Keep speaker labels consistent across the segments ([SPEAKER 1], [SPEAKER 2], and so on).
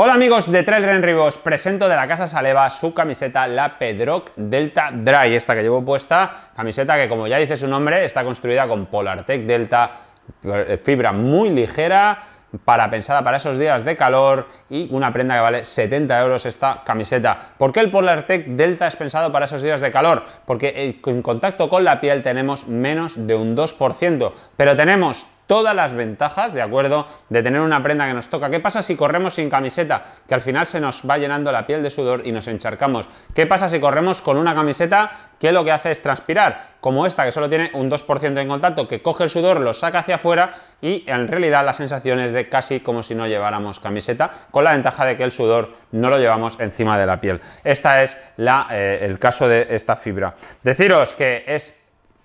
[SPEAKER 1] Hola amigos de Trail Run presento de la Casa Saleva su camiseta, la Pedroc Delta Dry, esta que llevo puesta, camiseta que como ya dice su nombre, está construida con Polartec Delta, eh, fibra muy ligera, para pensada para esos días de calor y una prenda que vale 70 euros esta camiseta. ¿Por qué el Polartec Delta es pensado para esos días de calor? Porque eh, en contacto con la piel tenemos menos de un 2%, pero tenemos todas las ventajas, ¿de acuerdo? De tener una prenda que nos toca. ¿Qué pasa si corremos sin camiseta? Que al final se nos va llenando la piel de sudor y nos encharcamos. ¿Qué pasa si corremos con una camiseta que lo que hace es transpirar? Como esta, que solo tiene un 2% de contacto, que coge el sudor, lo saca hacia afuera y en realidad la sensación es de casi como si no lleváramos camiseta, con la ventaja de que el sudor no lo llevamos encima de la piel. Esta es eh, el caso de esta fibra. Deciros que es,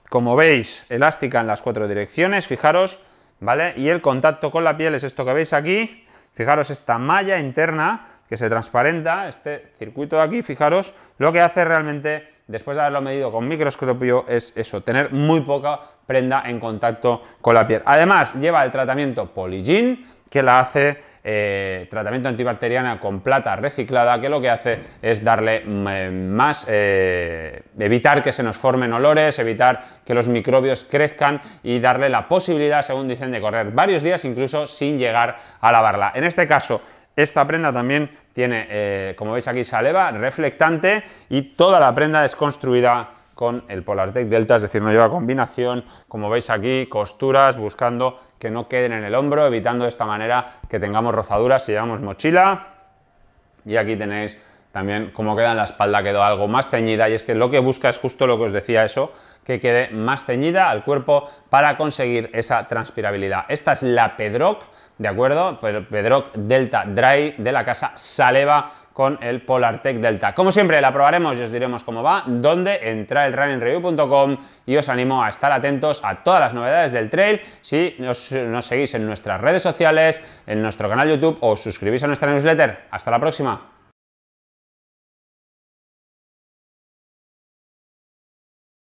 [SPEAKER 1] como veis, elástica en las cuatro direcciones, fijaros, ¿vale? Y el contacto con la piel es esto que veis aquí, fijaros esta malla interna que se transparenta, este circuito de aquí, fijaros, lo que hace realmente, después de haberlo medido con microscopio, es eso, tener muy poca prenda en contacto con la piel. Además, lleva el tratamiento PolyGene, que la hace eh, tratamiento antibacteriana con plata reciclada, que lo que hace es darle mm, más, eh, evitar que se nos formen olores, evitar que los microbios crezcan y darle la posibilidad, según dicen, de correr varios días incluso sin llegar a lavarla. En este caso, esta prenda también tiene, eh, como veis aquí, saleva, reflectante y toda la prenda es construida con el Polartec Delta, es decir, no lleva combinación, como veis aquí, costuras, buscando que no queden en el hombro, evitando de esta manera que tengamos rozaduras si llevamos mochila. Y aquí tenéis también como queda en la espalda, quedó algo más ceñida y es que lo que busca es justo lo que os decía eso, que quede más ceñida al cuerpo para conseguir esa transpirabilidad. Esta es la Pedroc, ¿de acuerdo? Pues Pedroc Delta Dry de la casa Saleva con el Polartec Delta. Como siempre, la probaremos y os diremos cómo va, dónde entra el runningreview.com y os animo a estar atentos a todas las novedades del trail si nos, seguís en nuestras redes sociales, en nuestro canal YouTube o suscribís a nuestra newsletter. Hasta la próxima.